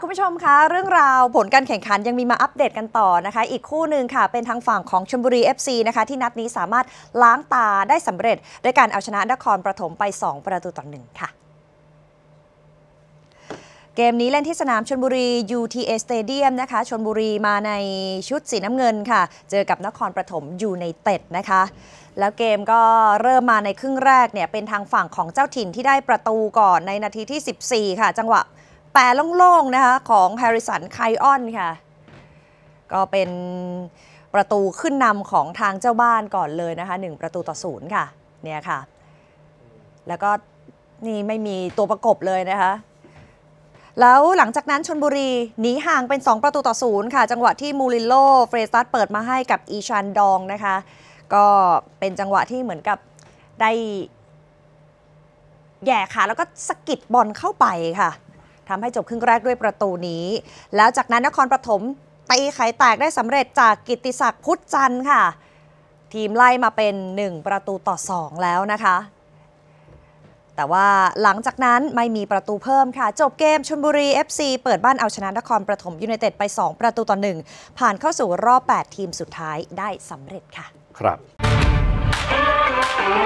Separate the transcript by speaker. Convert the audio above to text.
Speaker 1: คุณผู้ชมคะเรื่องราวผลการแข่งขันยังมีมาอัปเดตกันต่อนะคะอีกคู่หนึ่งค่ะเป็นทางฝั่งของชมบุรี FC นะคะที่นัดนี้สามารถล้างตาได้สำเร็จด้วยการเอาชนะนครปฐมไป 2 ประตูต่อหนึ่งค่ะ เกมนี้เล่นที่สนามชนบุรี UTA Stadium นะคะชนบุรีมาในชุดสีน้ำเงินค่ะเจอกับนครปฐมอยู่ในเต็ดนะคะ แล้วเกมก็เริ่มมาในครึ่งแรกเนี่ยเป็นทางฝั่งของเจ้าถิ่นที่ได้ประตูก่อนในนาทีที่ 14 ค่ะ จังหวะแปลโล่งๆนะคะ ของแฮร์ริสันไคออนค่ะ ก็เป็นประตูขึ้นนำของทางเจ้าบ้านก่อนเลยนะคะ 1 ประตูต่อศูนย์ค่ะเนี่ยค่ะ แล้วก็นี่ไม่มีตัวประกบเลยนะคะ แล้วหลังจากนั้นชนบุรีหนีห่างเป็น 2 ประตูต่อศูนย์ค่ะ จังหวะที่มูริโลเฟรซัสเปิดมาให้กับอีชันดองนะคะ ก็เป็นจังหวะที่เหมือนกับได้แย่ค่ะแล้วก็สกิดบอลเข้าไปค่ะทำให้จบครึ่งแรกด้วยประตูนี้ แล้วจากนั้นนครปฐมตีไข่แตกได้สำเร็จจากกิติศักดิ์พุทธจันทร์ค่ะ ทีมไล่มาเป็น 1 ประตูต่อ 2 แล้วนะคะ แต่ว่าหลังจากนั้นไม่มีประตูเพิ่มค่ะ จบเกมชนบุรี FC เปิดบ้านเอาชนะนครปฐมยูไนเต็ดไป 2 ประตูต่อ 1 ผ่านเข้าสู่รอบ 8 ทีมสุดท้ายได้สำเร็จค่ะ
Speaker 2: ครับ